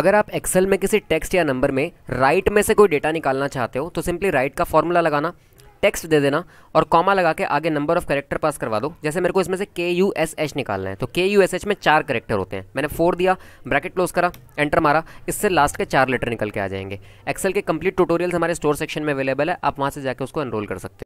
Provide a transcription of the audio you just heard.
अगर आप एक्सेल में किसी टेक्स्ट या नंबर में राइट में से कोई डेटा निकालना चाहते हो तो सिंपली राइट का फॉर्मूला लगाना टेक्स्ट दे देना और कॉमा लगा के आगे नंबर ऑफ करेक्टर पास करवा दो जैसे मेरे को इसमें से के यू एस एच निकालना है तो के यू एस एच में चार करेक्टर होते हैं मैंने फोर दिया ब्रैकेट क्लोज करा एंटर मारा इससे लास्ट के चार लेटर निकल के आ जाएंगे एक्सेल के कंप्लीट ट्यूटोरियल्स हमारे स्टोर सेक्शन में अवेलेबल है आप वहाँ से जाकर उसको एनरोल कर सकते हैं